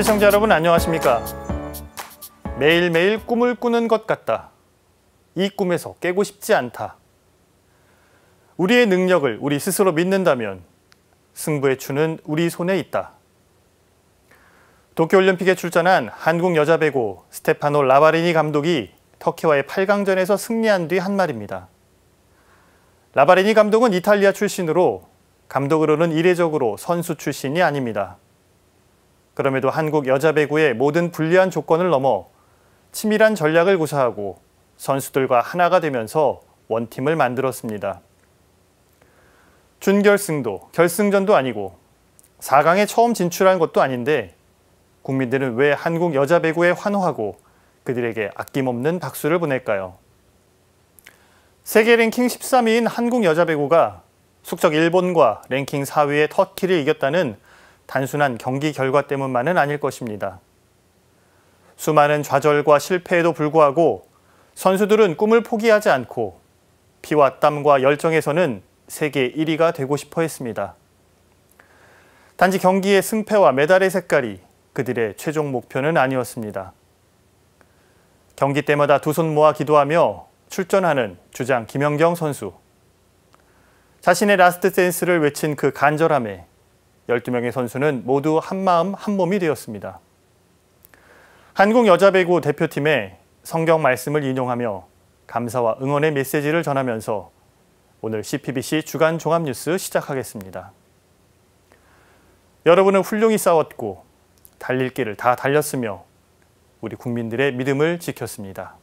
시청자 여러분 안녕하십니까? 매일매일 꿈을 꾸는 것 같다. 이 꿈에서 깨고 싶지 않다. 우리의 능력을 우리 스스로 믿는다면 승부의 추는 우리 손에 있다. 도쿄올림픽에 출전한 한국 여자 배구 스테파노 라바리니 감독이 터키와의 8강전에서 승리한 뒤 한 말입니다. 라바리니 감독은 이탈리아 출신으로 감독으로는 이례적으로 선수 출신이 아닙니다. 그럼에도 한국 여자 배구의 모든 불리한 조건을 넘어 치밀한 전략을 구사하고 선수들과 하나가 되면서 원팀을 만들었습니다. 준결승도 결승전도 아니고 4강에 처음 진출한 것도 아닌데 국민들은 왜 한국 여자 배구에 환호하고 그들에게 아낌없는 박수를 보낼까요? 세계 랭킹 13위인 한국 여자 배구가 숙적 일본과 랭킹 4위의 터키를 이겼다는 단순한 경기 결과 때문만은 아닐 것입니다. 수많은 좌절과 실패에도 불구하고 선수들은 꿈을 포기하지 않고 피와 땀과 열정에서는 세계 1위가 되고 싶어 했습니다. 단지 경기의 승패와 메달의 색깔이 그들의 최종 목표는 아니었습니다. 경기 때마다 두 손 모아 기도하며 출전하는 주장 김연경 선수. 자신의 라스트 센스를 외친 그 간절함에 12명의 선수는 모두 한마음 한몸이 되었습니다. 한국 여자배구 대표팀에 성경 말씀을 인용하며 감사와 응원의 메시지를 전하면서 오늘 CPBC 주간 종합뉴스 시작하겠습니다. 여러분은 훌륭히 싸웠고 달릴 길을 다 달렸으며 우리 국민들의 믿음을 지켰습니다.